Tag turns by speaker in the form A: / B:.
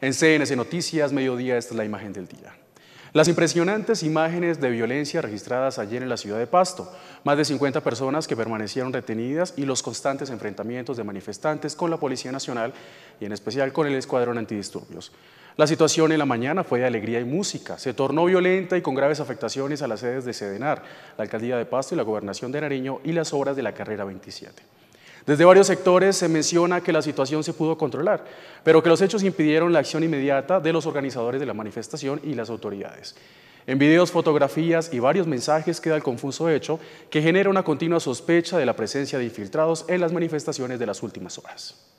A: En CNC Noticias, mediodía, esta es la imagen del día. Las impresionantes imágenes de violencia registradas ayer en la ciudad de Pasto, más de 50 personas que permanecieron retenidas y los constantes enfrentamientos de manifestantes con la Policía Nacional y en especial con el Escuadrón Antidisturbios. La situación en la mañana fue de alegría y música, se tornó violenta y con graves afectaciones a las sedes de Sedenar, la Alcaldía de Pasto y la Gobernación de Nariño y las obras de la Carrera 27. Desde varios sectores se menciona que la situación se pudo controlar, pero que los hechos impidieron la acción inmediata de los organizadores de la manifestación y las autoridades. En videos, fotografías y varios mensajes queda el confuso hecho que genera una continua sospecha de la presencia de infiltrados en las manifestaciones de las últimas horas.